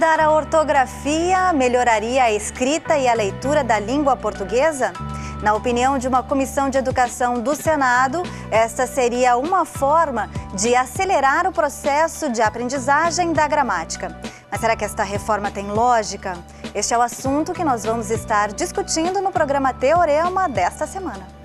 Estudar a ortografia melhoraria a escrita e a leitura da língua portuguesa? Na opinião de uma comissão de educação do Senado, esta seria uma forma de acelerar o processo de aprendizagem da gramática. Mas será que esta reforma tem lógica? Este é o assunto que nós vamos estar discutindo no programa Teorema desta semana.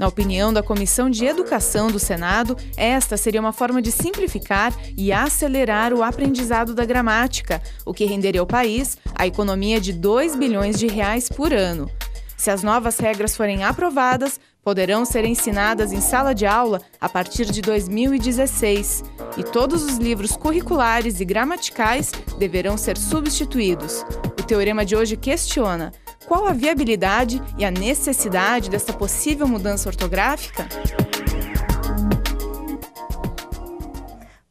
Na opinião da Comissão de Educação do Senado, esta seria uma forma de simplificar e acelerar o aprendizado da gramática, o que renderia ao país a economia de 2 bilhões de reais por ano. Se as novas regras forem aprovadas, poderão ser ensinadas em sala de aula a partir de 2016 e todos os livros curriculares e gramaticais deverão ser substituídos. O teorema de hoje questiona qual a viabilidade e a necessidade dessa possível mudança ortográfica?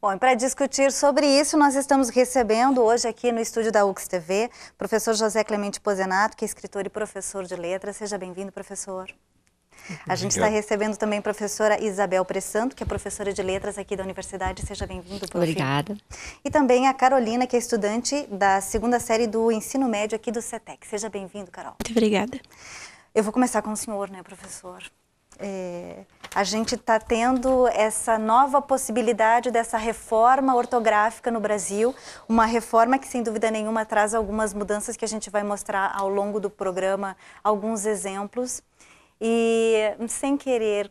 Bom, para discutir sobre isso, nós estamos recebendo hoje aqui no estúdio da UX TV, professor José Clemente Pozenato, que é escritor e professor de letras. Seja bem-vindo, professor. A gente está recebendo também a professora Isabel Pressanto, que é professora de letras aqui da universidade. Seja bem-vindo, professor. Obrigada. E também a Carolina, que é estudante da segunda série do ensino médio aqui do CETEC. Seja bem-vindo, Carol. Muito obrigada. Eu vou começar com o senhor, né, professor? É, a gente está tendo essa nova possibilidade dessa reforma ortográfica no Brasil, uma reforma que, sem dúvida nenhuma, traz algumas mudanças que a gente vai mostrar ao longo do programa, alguns exemplos. E, hum, sem querer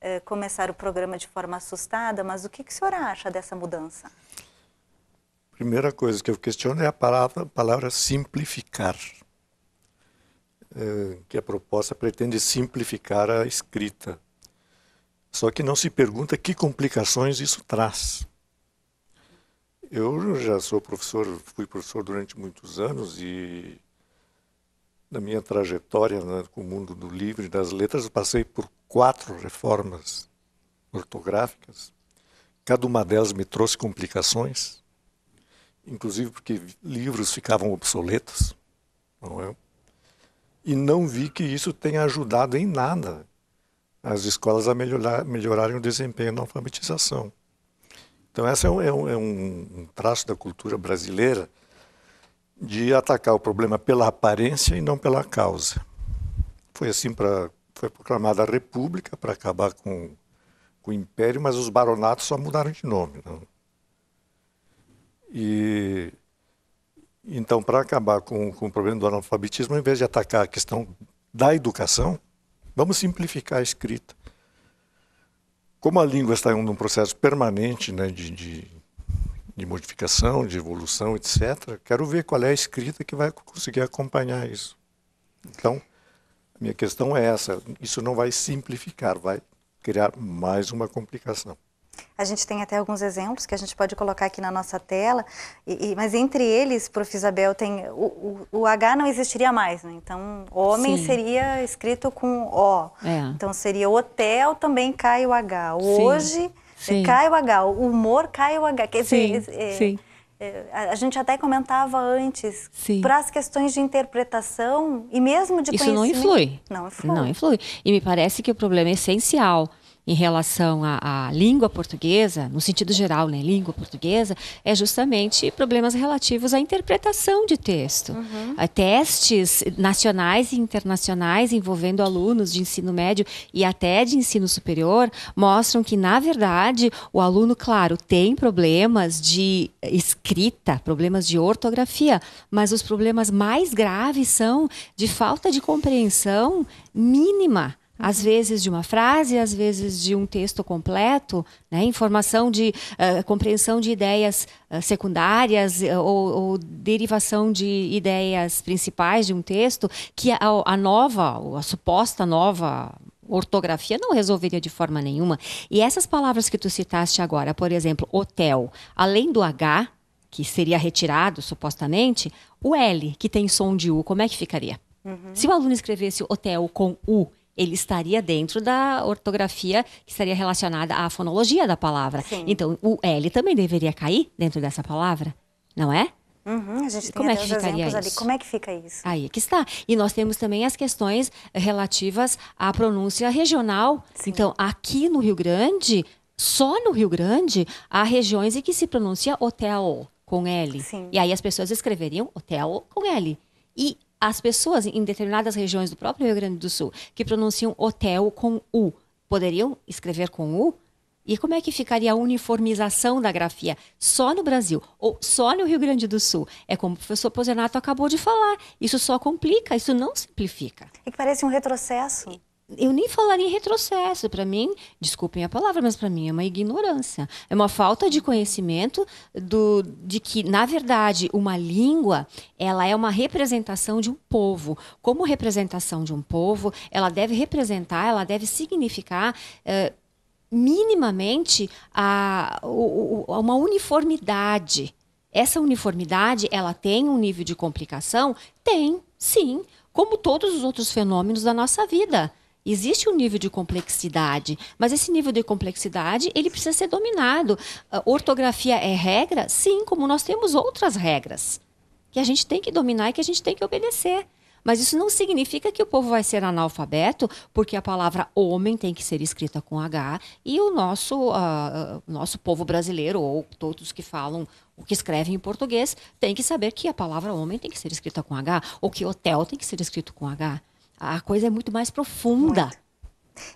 eh, começar o programa de forma assustada, mas o que, que senhor acha dessa mudança? Primeira coisa que eu questiono é a palavra, a palavra simplificar, eh, que a proposta pretende simplificar a escrita. Só que não se pergunta que complicações isso traz. Eu já sou professor, fui professor durante muitos anos e da minha trajetória né, com o mundo do livro e das letras, eu passei por quatro reformas ortográficas. Cada uma delas me trouxe complicações, inclusive porque livros ficavam obsoletos, não é? E não vi que isso tenha ajudado em nada as escolas a melhorar, melhorarem o desempenho na alfabetização. Então, esse é um, é um, é um traço da cultura brasileira de atacar o problema pela aparência e não pela causa. Foi assim para foi proclamada a República para acabar com, com, o Império, mas os baronatos só mudaram de nome. Não? Né? E então para acabar com, com o problema do analfabetismo, em vez de atacar a questão da educação, vamos simplificar a escrita. Como a língua está em um processo permanente né, de, de de modificação, de evolução, etc. Quero ver qual é a escrita que vai conseguir acompanhar isso. Então, a minha questão é essa: isso não vai simplificar, vai criar mais uma complicação. A gente tem até alguns exemplos que a gente pode colocar aqui na nossa tela, e, e, mas entre eles, Prof. Isabel, tem o, o, o, H não existiria mais, né? Então, homem Sim. seria escrito com O. É. Então, seria hotel, também cai o H. Hoje... É sim. H, o humor KYH. Quer dizer, sim, é, sim. É, a gente até comentava antes, para as questões de interpretação e mesmo de Isso não influi. Não influi. Não influi. E me parece que o problema é essencial em relação à, à língua portuguesa, no sentido geral, né, língua portuguesa, é justamente problemas relativos à interpretação de texto. Uhum. É, testes nacionais e internacionais envolvendo alunos de ensino médio e até de ensino superior mostram que, na verdade, o aluno, claro, tem problemas de escrita, problemas de ortografia, mas os problemas mais graves são de falta de compreensão mínima às vezes de uma frase, às vezes de um texto completo, né? informação de uh, compreensão de ideias uh, secundárias uh, ou, ou, derivação de ideias principais de um texto, que a, a nova, a suposta nova ortografia não resolveria de forma nenhuma. E essas palavras que tu citaste agora, por exemplo, hotel, além do H, que seria retirado supostamente, o L, que tem som de U, como é que ficaria? Uhum. Se o aluno escrevesse hotel com U ele estaria dentro da ortografia que estaria relacionada à fonologia da palavra. Sim. Então, o L também deveria cair dentro dessa palavra, não é? Uhum, a gente como é que ficaria isso? Ali. Como é que fica isso? Aí que está. E nós temos também as questões relativas à pronúncia regional. Sim. Então, aqui no Rio Grande, só no Rio Grande, há regiões em que se pronuncia hotel com L. Sim. E aí as pessoas escreveriam hotel com L. E as pessoas em determinadas regiões do próprio Rio Grande do Sul que pronunciam hotel com U poderiam escrever com U? E como é que ficaria a uniformização da grafia só no Brasil ou só no Rio Grande do Sul? É como o professor Pozenato acabou de falar. Isso só complica, isso não simplifica. E é que parece um retrocesso eu nem falaria em retrocesso. Para mim, desculpem a palavra, mas para mim é uma ignorância. É uma falta de conhecimento do, de que, na verdade, uma língua ela é uma representação de um povo. Como representação de um povo, ela deve representar, ela deve significar. É, minimamente a, a uma uniformidade. Essa uniformidade, ela tem um nível de complicação? Tem, sim, como todos os outros fenômenos da nossa vida. Existe um nível de complexidade, mas esse nível de complexidade ele precisa ser dominado. Ah, ortografia é regra, sim, como nós temos outras regras que a gente tem que dominar e que a gente tem que obedecer. Mas isso não significa que o povo vai ser analfabeto, porque a palavra homem tem que ser escrita com H e o nosso, uh, nosso povo brasileiro, ou todos que falam o que escrevem em português, tem que saber que a palavra homem tem que ser escrita com H, ou que hotel tem que ser escrito com H. A coisa é muito mais profunda. Muito.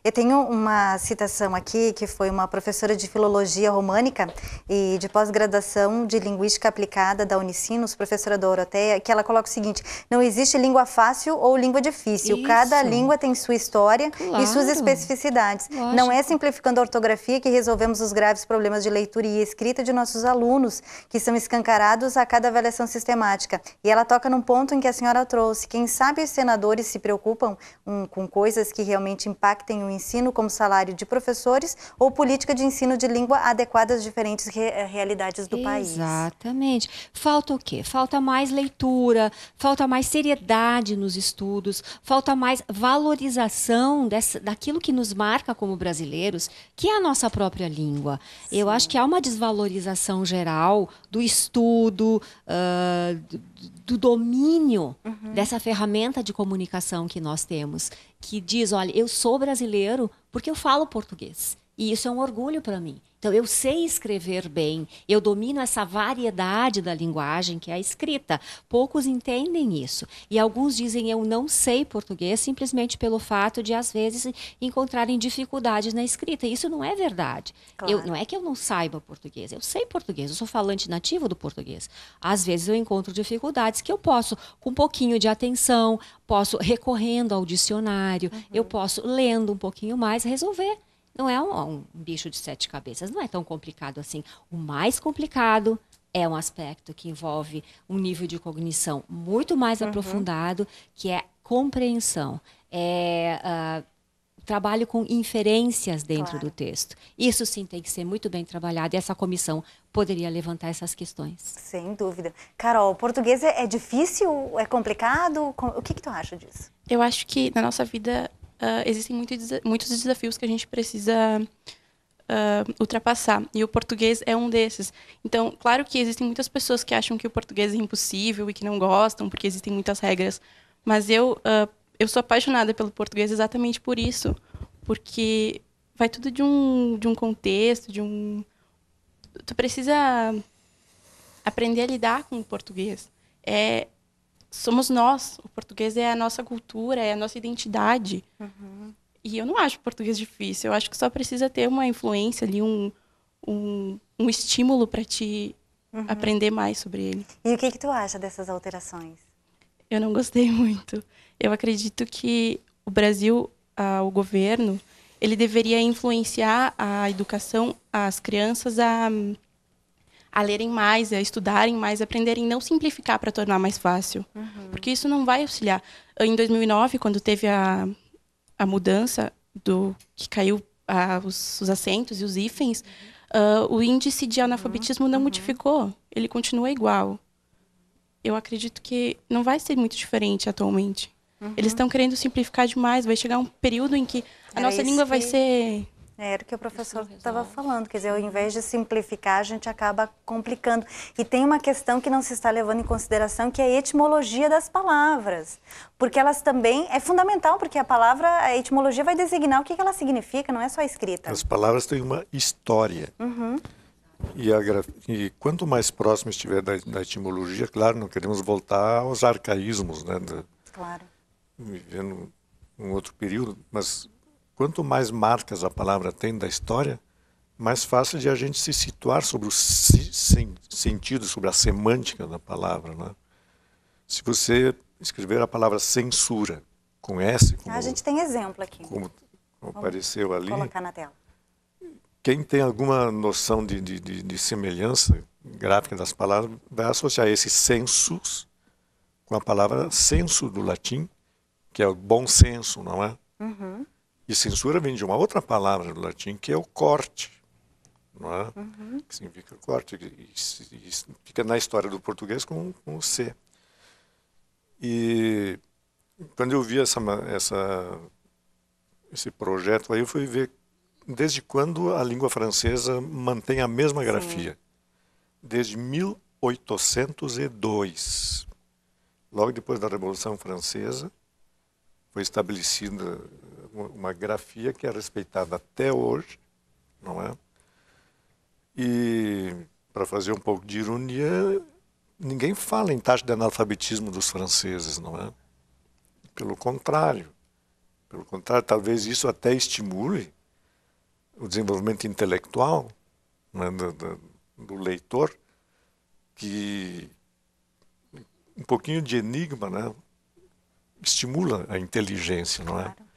Eu tenho uma citação aqui que foi uma professora de filologia românica e de pós-graduação de linguística aplicada da Unicinos, professora Doroteia, que ela coloca o seguinte: não existe língua fácil ou língua difícil. Isso. Cada língua tem sua história claro. e suas especificidades. Lógico. Não é simplificando a ortografia que resolvemos os graves problemas de leitura e escrita de nossos alunos, que são escancarados a cada avaliação sistemática. E ela toca num ponto em que a senhora trouxe. Quem sabe os senadores se preocupam um, com coisas que realmente impactam tem o ensino como salário de professores ou política de ensino de língua adequada às diferentes re eh, realidades do país. Exatamente. Falta o quê? Falta mais leitura, falta mais seriedade nos estudos, falta mais valorização dessa, daquilo que nos marca como brasileiros, que é a nossa própria língua. Sim. Eu acho que há uma desvalorização geral do estudo, uh, do domínio uhum. dessa ferramenta de comunicação que nós temos, que diz, olha, eu sou brasileiro porque eu falo português. E isso é um orgulho para mim. Então, eu sei escrever bem, eu domino essa variedade da linguagem que é a escrita. Poucos entendem isso. E alguns dizem eu não sei português simplesmente pelo fato de, às vezes, encontrarem dificuldades na escrita. Isso não é verdade. Claro. Eu, não é que eu não saiba português, eu sei português, eu sou falante nativo do português. Às vezes, eu encontro dificuldades que eu posso, com um pouquinho de atenção, posso recorrendo ao dicionário, uhum. eu posso lendo um pouquinho mais resolver. Não é um, um bicho de sete cabeças, não é tão complicado assim. O mais complicado é um aspecto que envolve um nível de cognição muito mais uhum. aprofundado, que é compreensão. É. Uh, trabalho com inferências dentro claro. do texto. Isso sim tem que ser muito bem trabalhado e essa comissão poderia levantar essas questões. Sem dúvida. Carol, português é, é difícil? É complicado? O que, que tu acha disso? Eu acho que na nossa vida uh, existem muito, muitos desafios que a gente precisa uh, ultrapassar. E o português é um desses. Então, claro que existem muitas pessoas que acham que o português é impossível e que não gostam, porque existem muitas regras. Mas eu, uh, eu sou apaixonada pelo português exatamente por isso. Porque vai tudo de um, de um contexto, de um. Tu precisa aprender a lidar com o português. É, somos nós. O português é a nossa cultura, é a nossa identidade. Uhum. E eu não acho o português difícil. Eu acho que só precisa ter uma influência ali, um, um, um estímulo para te uhum. aprender mais sobre ele. E o que, que tu acha dessas alterações? Eu não gostei muito. Eu acredito que o Brasil, ah, o governo, ele deveria influenciar a educação, as crianças a a lerem mais, a estudarem mais, a aprenderem, não simplificar para tornar mais fácil. Uhum. Porque isso não vai auxiliar. Ah, em 2009, quando teve a, a mudança do que caiu a, os, os, acentos e os hífens, uh, o índice de uhum. analfabetismo uhum. não modificou. Ele continua igual. Eu acredito que não vai ser muito diferente atualmente. Uhum. Eles estão querendo simplificar demais. Vai chegar um período em que a Era nossa língua que... vai ser é, era o que o professor estava falando, quer dizer, ao invés de simplificar, a gente acaba complicando. E tem uma questão que não se está levando em consideração, que é a etimologia das palavras. Porque elas também, é fundamental, porque a palavra, a etimologia vai designar o que ela significa, não é só a escrita. As palavras têm uma história. Uhum. E, a, e, quanto mais próximo estiver da, da, etimologia, claro, não queremos voltar aos arcaísmos, né? Da, claro. Vivendo um outro período, mas Quanto mais marcas a palavra tem da história, mais fácil de a gente se situar sobre o si, sen, sentido, sobre a semântica da palavra. Né? Se você escrever a palavra censura com S. Como, ah, a gente tem exemplo aqui. Como, apareceu ali. colocar na tela. Quem tem alguma noção de, de, de, de semelhança gráfica das palavras vai associar esse sensus com a palavra senso do latim, que é o bom senso, não é? Uhum. E censura vem de uma outra palavra do latim, que é o corte, não é? Uhum. que significa corte, e, e, fica na história do português com, com o C. E quando eu vi essa, essa, esse projeto aí, eu fui ver desde quando a língua francesa mantém a mesma grafia. Sim. Desde 1802. Logo depois da Revolução Francesa, foi estabelecida uma grafia que é respeitada até hoje, não é? E, para fazer um pouco de ironia, ninguém fala em taxa de analfabetismo dos franceses, não é? Pelo contrário. Pelo contrário, talvez isso até estimule o desenvolvimento intelectual é? do, do, do, leitor, que um pouquinho de enigma né? estimula a inteligência, não é? Claro.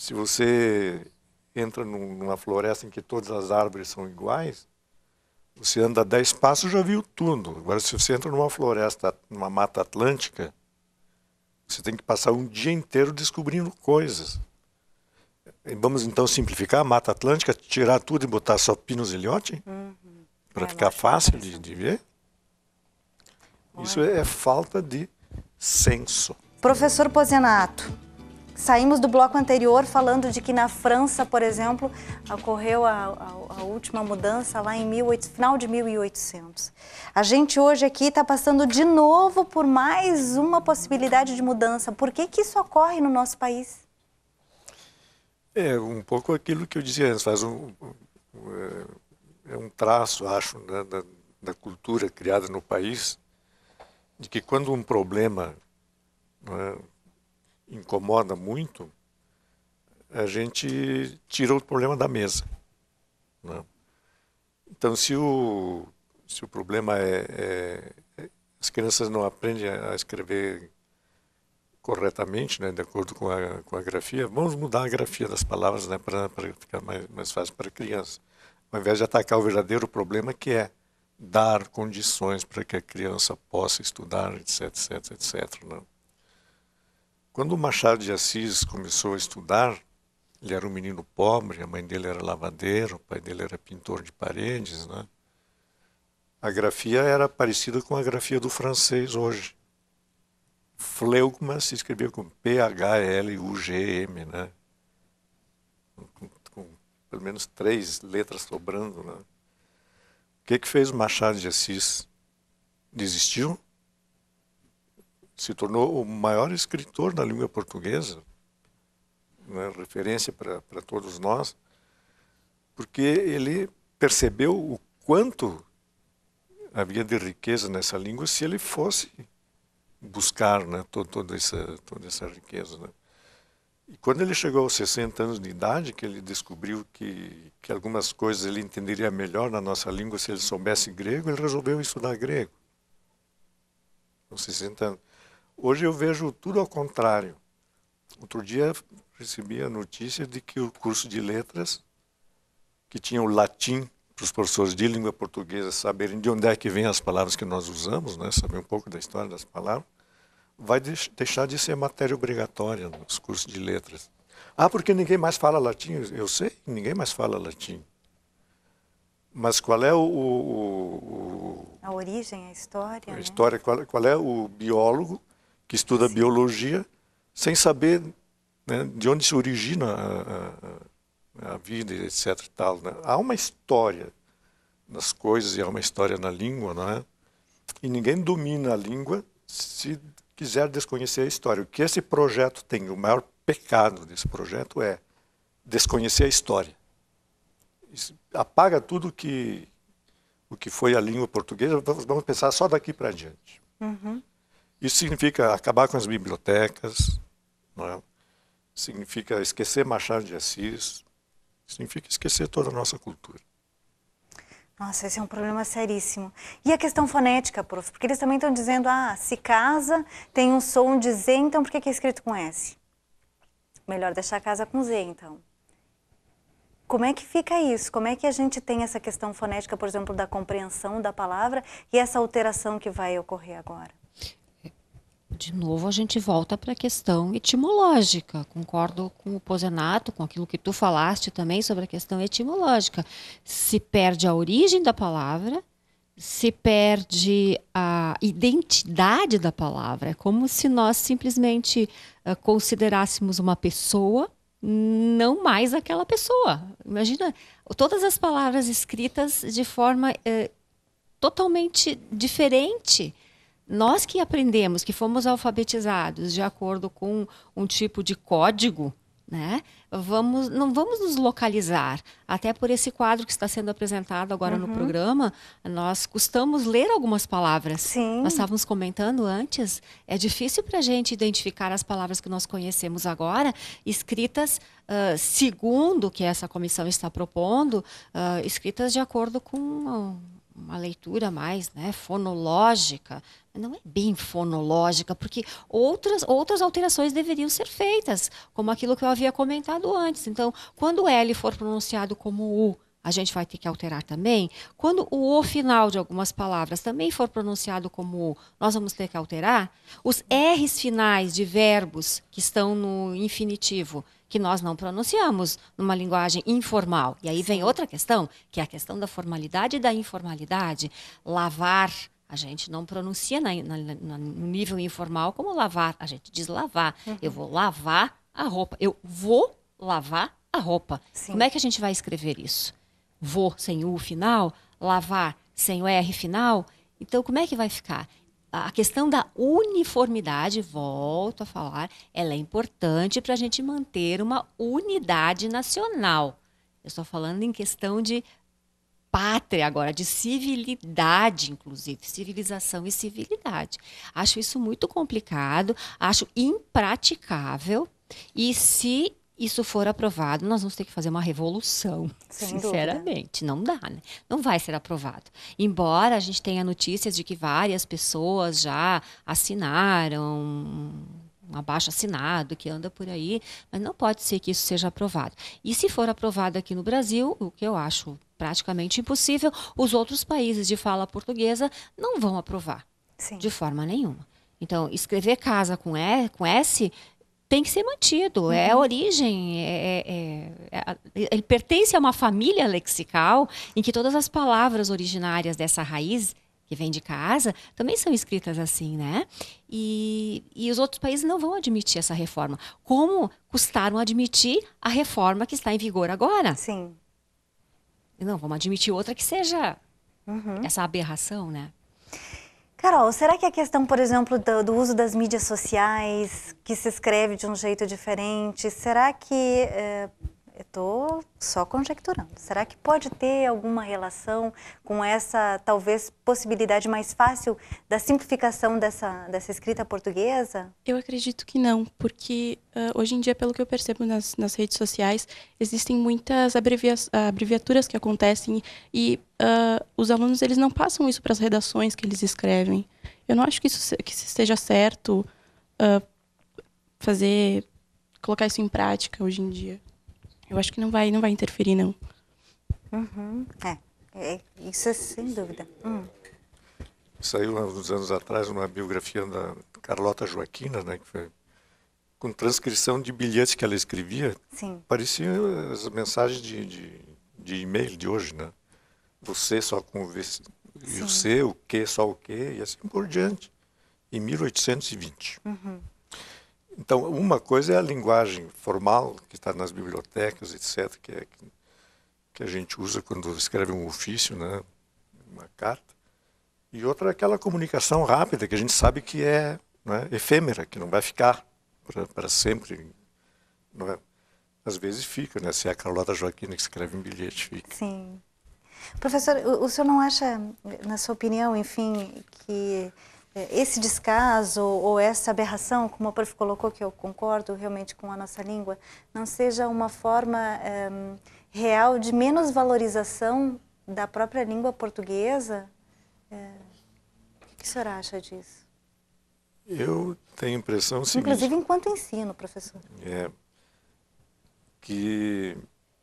Se você entra numa floresta em que todas as árvores são iguais, você anda dez passos já viu tudo. Agora, se você entra numa floresta, numa mata atlântica, você tem que passar um dia inteiro descobrindo coisas. Vamos então simplificar a Mata Atlântica, tirar tudo e botar só pinos e Uhum. Para é, ficar fácil de, de, ver? Isso é falta de senso. Professor Pozenato, Saímos do bloco anterior falando de que na França, por exemplo, ocorreu a, a, a última mudança lá em 18, final de 1800. A gente hoje aqui está passando de novo por mais uma possibilidade de mudança. Por que, que isso ocorre no nosso país? É um pouco aquilo que eu dizia antes, faz um, é, é um traço, acho, né, da, da cultura criada no país, de que quando um problema né, incomoda muito, a gente tira o problema da mesa. Né? Então, se o, se o problema é, é, é As crianças não aprendem a escrever corretamente, né, de acordo com a, com a grafia, vamos mudar a grafia das palavras né, para ficar mais, mais fácil para a criança. Ao invés de atacar o verdadeiro problema, que é dar condições para que a criança possa estudar, etc, etc, etc. Né? Quando Machado de Assis começou a estudar, ele era um menino pobre, a mãe dele era lavadeira, o pai dele era pintor de paredes, né? A grafia era parecida com a grafia do francês hoje. Fleugma se escrevia com P-H-L-U-G-M, né? Com, com, pelo menos três letras sobrando, né? O que, que fez Machado de Assis? Desistiu? se tornou o maior escritor na língua portuguesa, né, referência para todos nós, porque ele percebeu o quanto havia de riqueza nessa língua se ele fosse buscar né, to, toda, essa, toda essa riqueza. Né? E quando ele chegou aos 60 anos de idade, que ele descobriu que, que algumas coisas ele entenderia melhor na nossa língua se ele soubesse grego, ele resolveu estudar grego. Com 60 anos. Hoje eu vejo tudo ao contrário. Outro dia recebi a notícia de que o curso de letras, que tinha o latim para os professores de língua portuguesa saberem de onde é que vêm as palavras que nós usamos, né, saber um pouco da história das palavras, vai deixar de ser matéria obrigatória nos cursos de letras. Ah, porque ninguém mais fala latim. Eu sei, ninguém mais fala latim. Mas qual é o... o, o a origem, a história. A né? história, qual, qual é o biólogo que estuda Sim. biologia, sem saber né, de onde se origina a, a, a vida, etc. Tal, né? Há uma história nas coisas e há uma história na língua, não é? E ninguém domina a língua se quiser desconhecer a história. O que esse projeto tem, o maior pecado desse projeto é desconhecer a história. Isso apaga tudo que o que foi a língua portuguesa, vamos pensar só daqui para diante. Uhum. Isso significa acabar com as bibliotecas, é? significa esquecer Machado de Assis, significa esquecer toda a nossa cultura. Nossa, esse é um problema seríssimo. E a questão fonética, prof? Porque eles também estão dizendo, ah, se casa, tem um som de Z, então por que é escrito com S? Melhor deixar a casa com Z, então. Como é que fica isso? Como é que a gente tem essa questão fonética, por exemplo, da compreensão da palavra e essa alteração que vai ocorrer agora? de novo a gente volta para a questão etimológica. Concordo com o Posenato, com aquilo que tu falaste também sobre a questão etimológica. Se perde a origem da palavra, se perde a identidade da palavra. É como se nós simplesmente uh, considerássemos uma pessoa não mais aquela pessoa. Imagina todas as palavras escritas de forma uh, totalmente diferente nós que aprendemos, que fomos alfabetizados de acordo com um tipo de código, né? Vamos, não vamos nos localizar. Até por esse quadro que está sendo apresentado agora uhum. no programa, nós custamos ler algumas palavras. Sim. Nós estávamos comentando antes, é difícil para a gente identificar as palavras que nós conhecemos agora, escritas uh, segundo o que essa comissão está propondo, uh, escritas de acordo com uma leitura mais né, fonológica, não é bem fonológica, porque outras, outras alterações deveriam ser feitas, como aquilo que eu havia comentado antes. Então, quando o L for pronunciado como U, a gente vai ter que alterar também. Quando o O final de algumas palavras também for pronunciado como U, nós vamos ter que alterar. Os R's finais de verbos que estão no infinitivo, que nós não pronunciamos numa linguagem informal. E aí vem outra questão, que é a questão da formalidade e da informalidade. Lavar a gente não pronuncia na, na, no nível informal como lavar. A gente diz lavar. Uhum. Eu vou lavar a roupa. Eu vou lavar a roupa. Sim. Como é que a gente vai escrever isso? Vou sem o final, lavar sem o R final. Então, como é que vai ficar? a questão da uniformidade, volto a falar, ela é importante para a gente manter uma unidade nacional. Eu estou falando em questão de pátria agora, de civilidade, inclusive, civilização e civilidade. Acho isso muito complicado, acho impraticável. E se isso for aprovado, nós vamos ter que fazer uma revolução. Sem sinceramente, dúvida. não dá, né? Não vai ser aprovado. Embora a gente tenha notícias de que várias pessoas já assinaram um abaixo assinado que anda por aí, mas não pode ser que isso seja aprovado. E se for aprovado aqui no Brasil, o que eu acho praticamente impossível, os outros países de fala portuguesa não vão aprovar Sim. de forma nenhuma. Então, escrever casa com, com S tem que ser mantido. Uhum. É a uhum. origem, é, é, é, é, ele pertence a uma família lexical em que todas as palavras originárias dessa raiz que vem de casa também são escritas assim, né? E, e os outros países não vão admitir essa reforma. Como custaram admitir a reforma que está em vigor agora? Sim. Não, vamos admitir outra que seja uhum. essa aberração, né? Carol, será que a questão, por exemplo, do, do, uso das mídias sociais, que se escreve de um jeito diferente, será que eh, estou só conjecturando. Será que pode ter alguma relação com essa, talvez, possibilidade mais fácil da simplificação dessa, dessa escrita portuguesa? Eu acredito que não, porque uh, hoje em dia, pelo que eu percebo nas, nas redes sociais, existem muitas abrevia abreviaturas que acontecem e uh, os alunos eles não passam isso para as redações que eles escrevem. Eu não acho que isso, que isso seja certo uh, fazer colocar isso em prática hoje em dia. Eu acho que não vai, não vai interferir, não. Uhum. É. é, isso é sem dúvida. Hum. Saiu há uns anos atrás uma biografia da Carlota Joaquina, né, que foi com transcrição de bilhetes que ela escrevia. Sim. Parecia as mensagens de, de, de e-mail de hoje, né? Você só conversa, o seu, o que, só o que, e assim por diante. Em 1820. Uhum. Então, uma coisa é a linguagem formal, que está nas bibliotecas, etc., que, é, que a gente usa quando escreve um ofício, né? uma carta. E outra é aquela comunicação rápida, que a gente sabe que é, né, efêmera, que não vai ficar para sempre. É? Às vezes fica, né? Se é a Carlota Joaquina que escreve um bilhete, fica. Sim. Professor, o, o senhor não acha, na sua opinião, enfim, que é, esse descaso ou essa aberração, como a prof colocou, que eu concordo realmente com a nossa língua, não seja uma forma um, eh, real de menos valorização da própria língua portuguesa? É, o que o senhor acha disso? Eu tenho a impressão seguinte, Inclusive enquanto ensino, professor. É, que,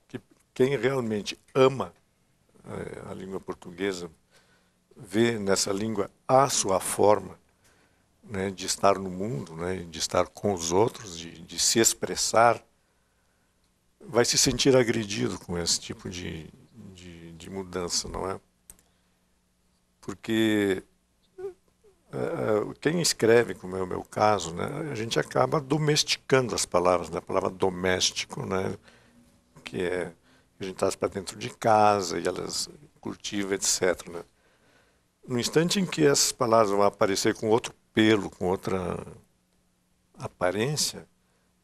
que quem realmente ama eh, a língua portuguesa vê nessa língua a sua forma né, de estar no mundo, né, de estar com os outros, de, de, se expressar, vai se sentir agredido com esse tipo de, de, de mudança, não é? Porque uh, quem escreve, como é o meu caso, né, a gente acaba domesticando as palavras, né, a palavra doméstico, né, que é a gente traz para dentro de casa e elas cultiva, etc. Né? no instante em que essas palavras vão aparecer com outro pelo, com outra aparência,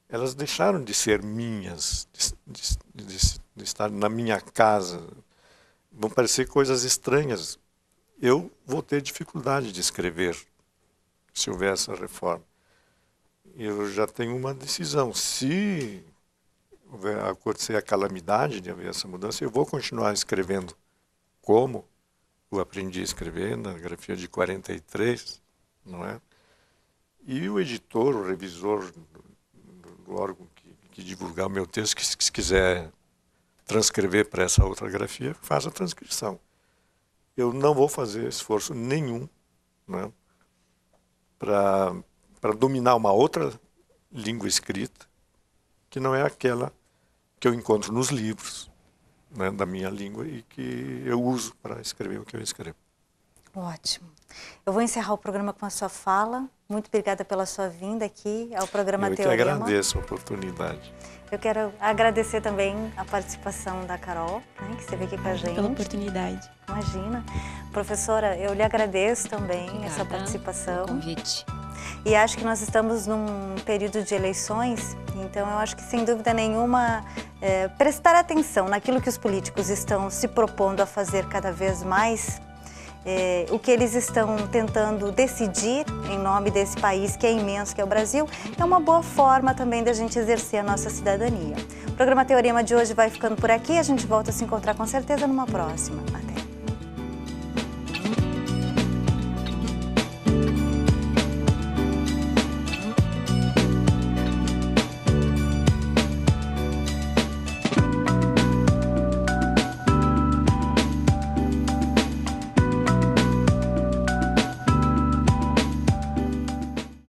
elas deixaram de ser minhas, de, de, de, de estar na minha casa. Vão parecer coisas estranhas. Eu vou ter dificuldade de escrever se houver essa reforma. Eu já tenho uma decisão. Se acontecer a calamidade de haver essa mudança, eu vou continuar escrevendo como eu aprendi a escrever na grafia de 43, não é? E o editor, o revisor do, do órgão que, que divulgar o meu texto, que se quiser transcrever para essa outra grafia, faz a transcrição. Eu não vou fazer esforço nenhum né, para dominar uma outra língua escrita que não é aquela que eu encontro nos livros, né, da minha língua e que eu uso para escrever o que eu escrevo. Ótimo. Eu vou encerrar o programa com a sua fala. Muito obrigada pela sua vinda aqui ao programa Teorema. Eu que agradeço a oportunidade. Eu quero agradecer também a participação da Carol, né, que esteve aqui com a gente. Pela oportunidade. Imagina. Professora, eu lhe agradeço também obrigada essa participação. Pelo convite. E acho que nós estamos num período de eleições, então eu acho que sem dúvida nenhuma é, prestar atenção naquilo que os políticos estão se propondo a fazer cada vez mais, é, o que eles estão tentando decidir em nome desse país que é imenso, que é o Brasil, é uma boa forma também da gente exercer a nossa cidadania. O programa Teorema de hoje vai ficando por aqui, a gente volta a se encontrar com certeza numa próxima. Até!